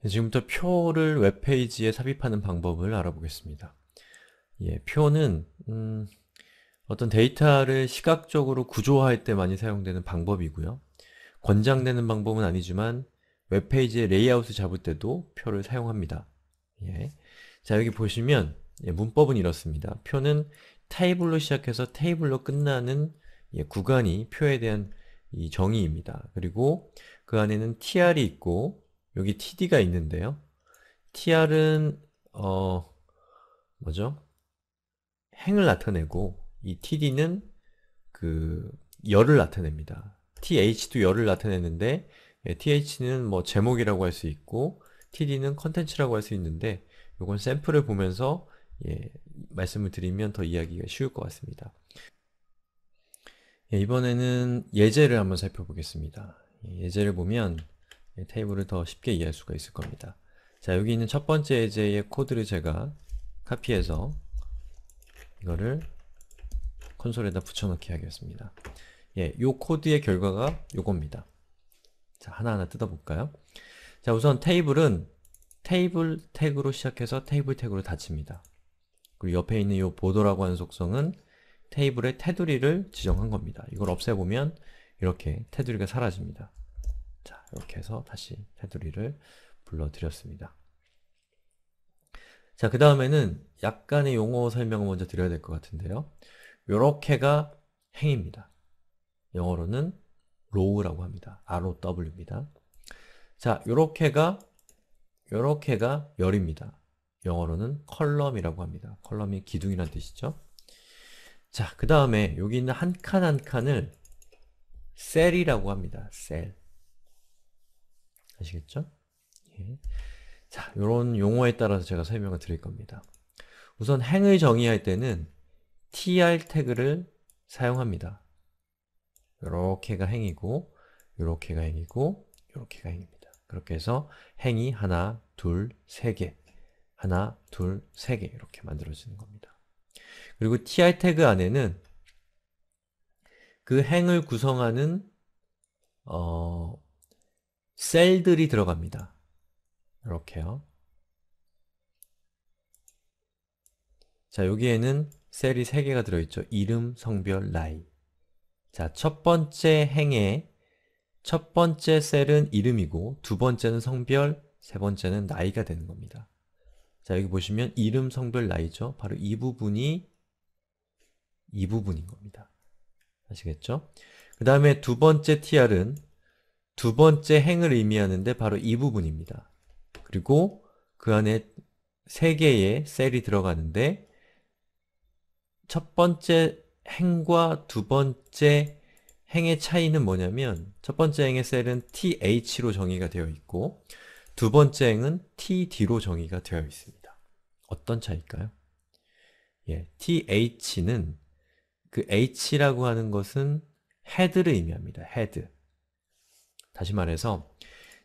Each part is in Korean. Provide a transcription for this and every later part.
네, 지금부터 표를 웹페이지에 삽입하는 방법을 알아보겠습니다. 예, 표는 음, 어떤 데이터를 시각적으로 구조화할 때 많이 사용되는 방법이고요. 권장되는 방법은 아니지만 웹페이지의 레이아웃을 잡을 때도 표를 사용합니다. 예. 자 여기 보시면 예, 문법은 이렇습니다. 표는 테이블로 시작해서 테이블로 끝나는 예, 구간이 표에 대한 이 정의입니다. 그리고 그 안에는 tr이 있고 여기 td가 있는데요. tr은 어 뭐죠? 행을 나타내고 이 td는 그 열을 나타냅니다. th도 열을 나타내는데 예, th는 뭐 제목이라고 할 수 있고 td는 컨텐츠라고 할 수 있는데 요건 샘플을 보면서 예, 말씀을 드리면 더 이해하기가 쉬울 것 같습니다. 예, 이번에는 예제를 한번 살펴보겠습니다. 예, 예제를 보면 테이블을 더 쉽게 이해할 수가 있을 겁니다. 자, 여기 있는 첫 번째 예제의 코드를 제가 카피해서 이거를 콘솔에다 붙여넣기 하겠습니다. 예, 요 코드의 결과가 요겁니다. 자, 하나하나 뜯어볼까요? 자, 우선 테이블은 테이블 태그로 시작해서 테이블 태그로 닫힙니다. 그리고 옆에 있는 요 보더라고 하는 속성은 테이블의 테두리를 지정한 겁니다. 이걸 없애보면 이렇게 테두리가 사라집니다. 자, 이렇게 해서 다시 테두리를 불러드렸습니다. 자, 그 다음에는 약간의 용어 설명을 먼저 드려야 될 것 같은데요. 요렇게가 행입니다. 영어로는 row라고 합니다. row입니다. 자, 요렇게가 요렇게가 열입니다. 영어로는 컬럼이라고 합니다. 컬럼이 기둥이란 뜻이죠. 자, 그 다음에 여기 있는 한 칸 한 칸을 셀이라고 합니다. 셀. 아시겠죠? 예. 자, 이런 용어에 따라서 제가 설명을 드릴 겁니다. 우선 행을 정의할 때는 tr 태그를 사용합니다. 이렇게가 행이고, 이렇게가 행이고, 이렇게가 행입니다. 그렇게 해서 행이 하나, 둘, 세 개, 하나, 둘, 세 개 이렇게 만들어지는 겁니다. 그리고 tr 태그 안에는 그 행을 구성하는 어, 셀들이 들어갑니다. 이렇게요. 자, 여기에는 셀이 3개가 들어있죠. 이름, 성별, 나이. 자, 첫 번째 행에 첫 번째 셀은 이름이고 두 번째는 성별, 세 번째는 나이가 되는 겁니다. 자, 여기 보시면 이름, 성별, 나이죠. 바로 이 부분이 이 부분인 겁니다. 아시겠죠? 그 다음에 두 번째 tr은 두 번째 행을 의미하는데 바로 이 부분입니다. 그리고 그 안에 세 개의 셀이 들어가는데 첫 번째 행과 두 번째 행의 차이는 뭐냐면 첫 번째 행의 셀은 th로 정의가 되어 있고 두 번째 행은 td로 정의가 되어 있습니다. 어떤 차이일까요? 예, th는 그 h라고 하는 것은 헤드를 의미합니다. 헤드. 다시 말해서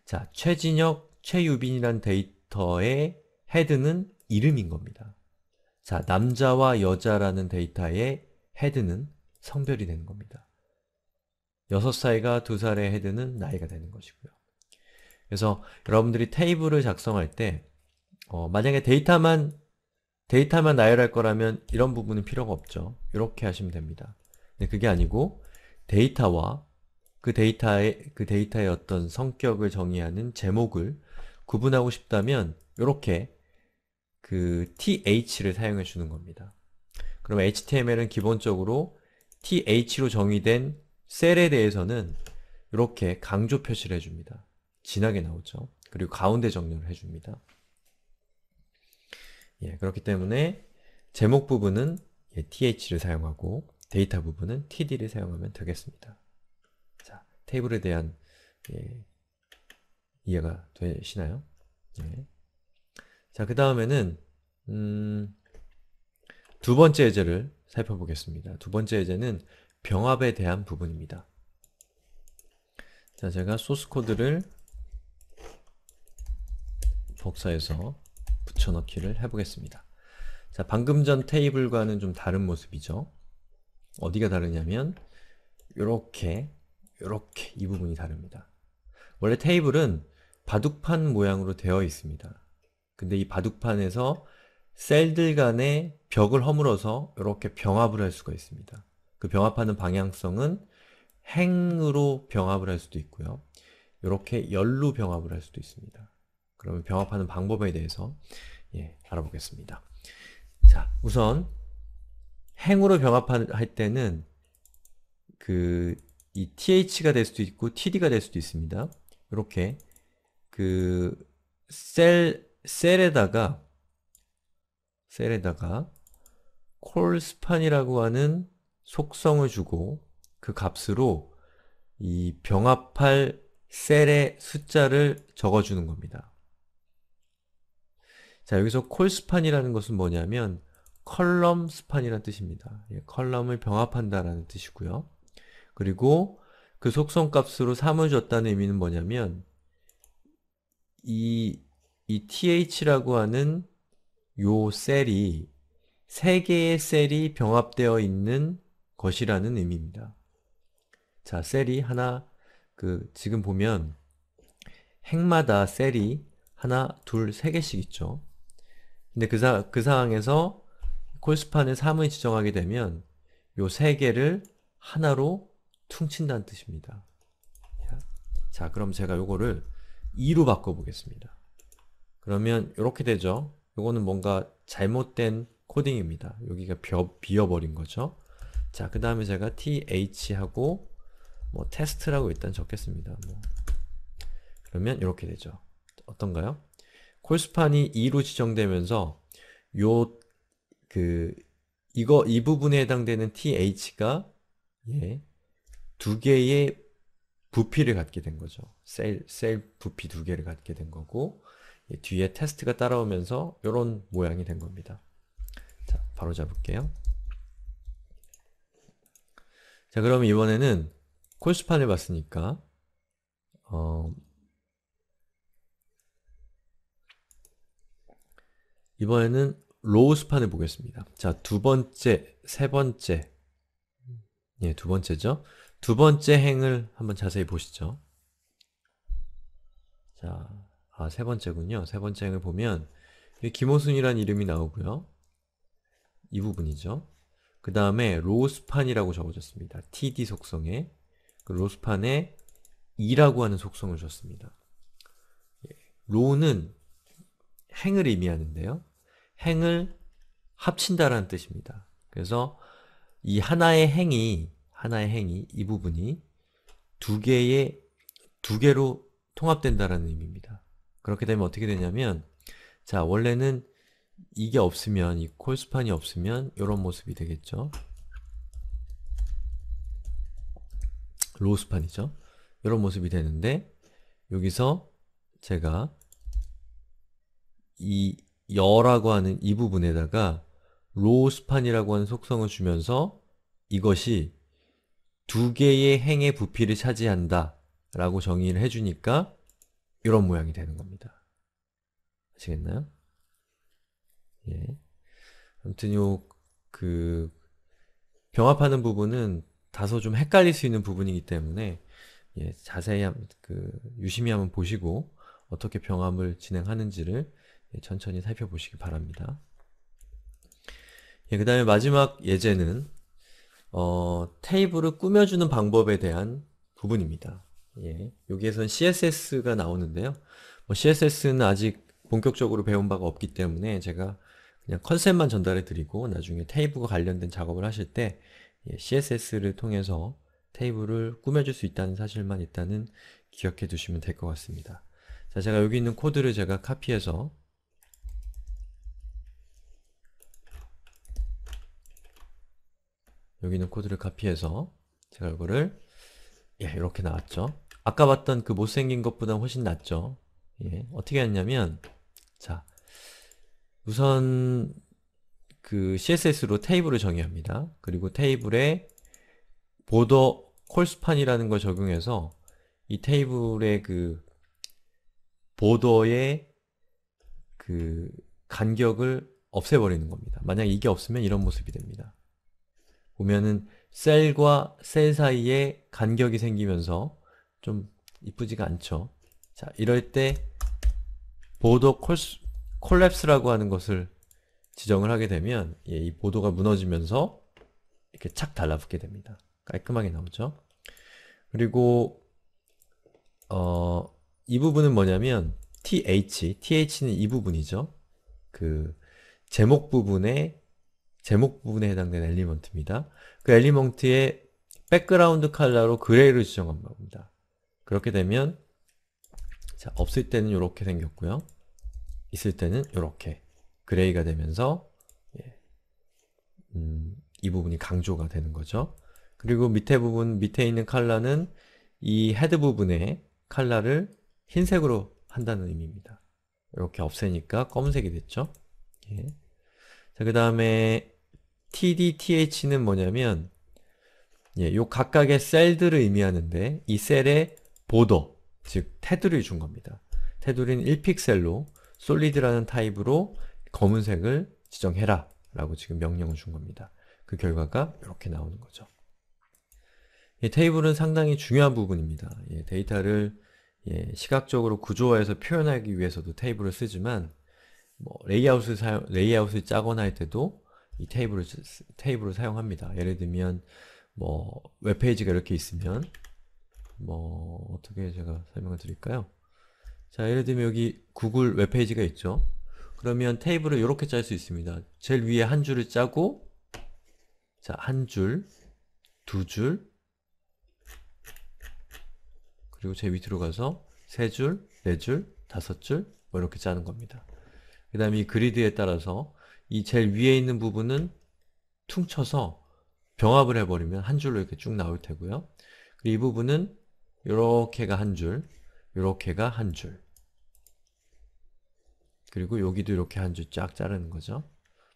자 최진혁, 최유빈이란 데이터의 헤드는 이름인 겁니다. 자 남자와 여자라는 데이터의 헤드는 성별이 되는 겁니다. 6살과 2살의 헤드는 나이가 되는 것이고요. 그래서 여러분들이 테이블을 작성할 때 어, 만약에 데이터만 데이터만 나열할 거라면 이런 부분은 필요가 없죠. 이렇게 하시면 됩니다. 근데 그게 아니고 데이터와 그 데이터의 그 데이터의 어떤 성격을 정의하는 제목을 구분하고 싶다면 이렇게 그 th를 사용해 주는 겁니다. 그럼 HTML은 기본적으로 th로 정의된 셀에 대해서는 이렇게 강조 표시를 해줍니다. 진하게 나오죠. 그리고 가운데 정렬을 해줍니다. 예, 그렇기 때문에 제목 부분은 예, th를 사용하고 데이터 부분은 td를 사용하면 되겠습니다. 테이블에 대한 예, 이해가 되시나요? 예. 자, 그 다음에는 음, 두 번째 예제를 살펴보겠습니다. 두 번째 예제는 병합에 대한 부분입니다. 자, 제가 소스코드를 복사해서 붙여넣기를 해보겠습니다. 자, 방금 전 테이블과는 좀 다른 모습이죠. 어디가 다르냐면 이렇게 이렇게 이 부분이 다릅니다. 원래 테이블은 바둑판 모양으로 되어 있습니다. 근데 이 바둑판에서 셀들 간의 벽을 허물어서 이렇게 병합을 할 수가 있습니다. 그 병합하는 방향성은 행으로 병합을 할 수도 있고요. 이렇게 열로 병합을 할 수도 있습니다. 그러면 병합하는 방법에 대해서 예, 알아보겠습니다. 자, 우선 행으로 병합할 때는 그이 th가 될 수도 있고 td가 될 수도 있습니다. 이렇게 그 셀 셀에다가 셀에다가 콜스판이라고 하는 속성을 주고 그 값으로 이 병합할 셀의 숫자를 적어주는 겁니다. 자, 여기서 콜스판이라는 것은 뭐냐면 컬럼 스판이라는 뜻입니다. 예, 컬럼을 병합한다라는 뜻이고요. 그리고 그 속성값으로 3을 줬다는 의미는 뭐냐면 이, 이 th라고 하는 요 셀이 3 개의 셀이 병합되어 있는 것이라는 의미입니다. 자, 셀이 하나 그 지금 보면 행마다 셀이 하나, 둘, 세 개씩 있죠. 근데 그, 사, 그 상황에서 콜스판을 3을 지정하게 되면 요 세 개를 하나로 퉁친다는 뜻입니다. 자 그럼 제가 요거를 2로 바꿔보겠습니다. 그러면 이렇게 되죠? 요거는 뭔가 잘못된 코딩입니다. 여기가 벼, 비어버린 거죠. 자, 그 다음에 제가 th하고 뭐 테스트라고 일단 적겠습니다. 뭐. 그러면 이렇게 되죠. 어떤가요? 콜스판이 2로 지정되면서 요 그 이거 이 부분에 해당되는 th가 예두 개의 부피를 갖게 된 거죠. 셀, 셀 부피 두 개를 갖게 된 거고 뒤에 테스트가 따라오면서 이런 모양이 된 겁니다. 자, 바로 잡을게요. 자, 그러면 이번에는 콜스판을 봤으니까 어, 이번에는 로우 스판을 보겠습니다. 자, 두 번째, 세 번째 예, 두 번째죠. 두 번째 행을 한번 자세히 보시죠. 자, 아, 세 번째군요. 세 번째 행을 보면 김호순이란 이름이 나오고요. 이 부분이죠. 그 다음에 로스판이라고 적어줬습니다. td 속성에 그 로스판에 2라고 하는 속성을 줬습니다. 예, 로는 행을 의미하는데요. 행을 합친다라는 뜻입니다. 그래서 이 하나의 행이 하나의 행위, 이 부분이 두 개의 두 개로 통합된다라는 의미입니다. 그렇게 되면 어떻게 되냐면 자, 원래는 이게 없으면, 이 콜스판이 없으면 이런 모습이 되겠죠. 로우스판이죠. 이런 모습이 되는데 여기서 제가 이 여라고 하는 이 부분에다가 로우스판이라고 하는 속성을 주면서 이것이 두 개의 행의 부피를 차지한다 라고 정의를 해주니까 이런 모양이 되는 겁니다. 아시겠나요? 예. 아무튼 요, 그, 병합하는 부분은 다소 좀 헷갈릴 수 있는 부분이기 때문에 예, 자세히 그 유심히 한번 보시고 어떻게 병합을 진행하는지를 예, 천천히 살펴보시기 바랍니다. 예, 그 다음에 마지막 예제는 어, 테이블을 꾸며주는 방법에 대한 부분입니다. 예, 여기에선 CSS가 나오는데요. 뭐 CSS는 아직 본격적으로 배운 바가 없기 때문에 제가 그냥 컨셉만 전달해 드리고 나중에 테이블과 관련된 작업을 하실 때 예, CSS를 통해서 테이블을 꾸며줄 수 있다는 사실만 일단은 기억해 두시면 될 것 같습니다. 자, 제가 여기 있는 코드를 제가 카피해서 여기 있는 코드를 카피해서 제가 이거를 예, 이렇게 나왔죠. 아까 봤던 그 못생긴 것보다 훨씬 낫죠. 예, 어떻게 했냐면 자, 우선 그 css로 테이블을 정의합니다. 그리고 테이블에 border 콜스판이라는 걸 적용해서 이 테이블의 그 b o r d e r 의그 간격을 없애버리는 겁니다. 만약 이게 없으면 이런 모습이 됩니다. 보면은 셀과 셀 사이에 간격이 생기면서 좀 이쁘지가 않죠. 자, 이럴 때 보도 콜스, 랩스라고 하는 것을 지정을 하게 되면 예, 이 보도가 무너지면서 이렇게 착 달라붙게 됩니다. 깔끔하게 나오죠. 그리고 어, 이 부분은 뭐냐면 th, th는 이 부분이죠. 그 제목 부분에 제목 부분에 해당된 엘리먼트입니다. 그 엘리먼트의 백그라운드 컬러로 그레이를 지정한 겁니다. 그렇게 되면 자, 없을 때는 이렇게 생겼고요. 있을 때는 이렇게 그레이가 되면서 예. 음, 이 부분이 강조가 되는 거죠. 그리고 밑에 부분, 밑에 있는 컬러는 이 헤드 부분의 컬러를 흰색으로 한다는 의미입니다. 이렇게 없애니까 검은색이 됐죠. 예. 자, 그 다음에 tdth는 뭐냐면 예, 요 각각의 셀들을 의미하는데 이 셀에 보더, 즉 테두리를 준 겁니다. 테두리는 1픽셀로 솔리드라는 타입으로 검은색을 지정해라 라고 지금 명령을 준 겁니다. 그 결과가 이렇게 나오는 거죠. 이 테이블은 상당히 중요한 부분입니다. 예, 데이터를 예, 시각적으로 구조화해서 표현하기 위해서도 테이블을 쓰지만 뭐 레이아웃을, 사용, 레이아웃을 짜거나 할 때도 이 테이블을 테이블을 사용합니다. 예를 들면 뭐 웹페이지가 이렇게 있으면 뭐 어떻게 제가 설명을 드릴까요? 자 예를 들면 여기 구글 웹페이지가 있죠. 그러면 테이블을 이렇게 짤 수 있습니다. 제일 위에 한 줄을 짜고 자, 한 줄, 두 줄, 그리고 제 밑으로 가서 세 줄, 네 줄, 다섯 줄뭐 이렇게 짜는 겁니다. 그 다음에 이 그리드에 따라서 이 제일 위에 있는 부분은 퉁쳐서 병합을 해버리면 한 줄로 이렇게 쭉 나올 테고요. 이 부분은 요렇게가 한 줄, 요렇게가 한 줄. 그리고 여기도 이렇게 한 줄 쫙 자르는 거죠.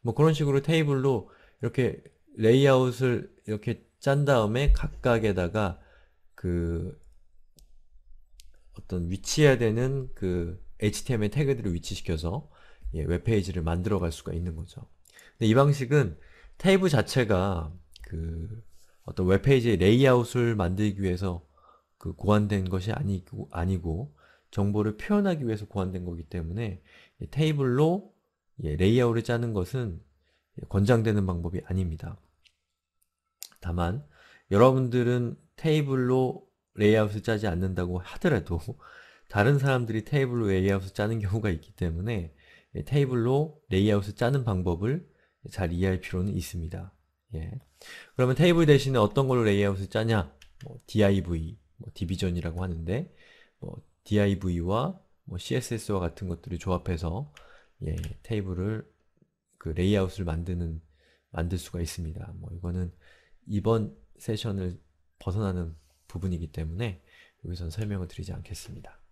뭐 그런 식으로 테이블로 이렇게 레이아웃을 이렇게 짠 다음에 각각에다가 그 어떤 위치해야 되는 그 HTML 태그들을 위치시켜서 예, 웹페이지를 만들어 갈 수가 있는 거죠. 근데 이 방식은 테이블 자체가 그 어떤 웹페이지의 레이아웃을 만들기 위해서 그 고안된 것이 아니고, 아니고 정보를 표현하기 위해서 고안된 거기 때문에 테이블로 예, 레이아웃을 짜는 것은 권장되는 방법이 아닙니다. 다만 여러분들은 테이블로 레이아웃을 짜지 않는다고 하더라도 다른 사람들이 테이블로 레이아웃을 짜는 경우가 있기 때문에 예, 테이블로 레이아웃을 짜는 방법을 잘 이해할 필요는 있습니다. 예. 그러면 테이블 대신에 어떤 걸로 레이아웃을 짜냐? 뭐 div, 뭐 디비전이라고 하는데 뭐 div와 뭐 css와 같은 것들을 조합해서 예, 테이블을 그 레이아웃을 만드는 만들 수가 있습니다. 뭐 이거는 이번 세션을 벗어나는 부분이기 때문에 여기선 설명을 드리지 않겠습니다.